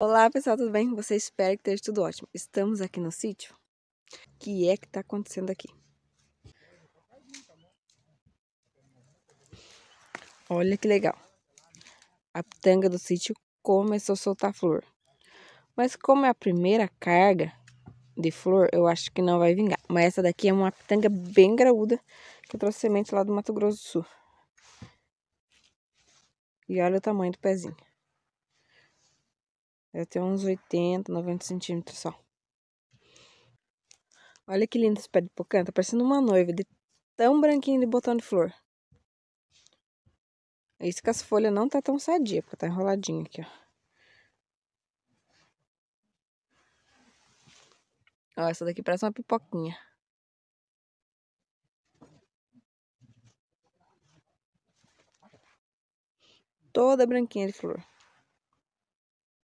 Olá pessoal, tudo bem? Você espera que esteja tudo ótimo. Estamos aqui no sítio. O que é que está acontecendo aqui? Olha que legal. A pitanga do sítio começou a soltar flor. Mas como é a primeira carga de flor, eu acho que não vai vingar. Mas essa daqui é uma pitanga bem graúda, que eu trouxe semente lá do Mato Grosso do Sul. E olha o tamanho do pezinho. Deve ter uns 80, 90 centímetros só. Olha que lindo esse pé de pocã. Tá parecendo uma noiva de tão branquinho de botão de flor. É isso que as folhas não tá tão sadia, porque tá enroladinho aqui, ó. Ó, essa daqui parece uma pipoquinha. Toda branquinha de flor.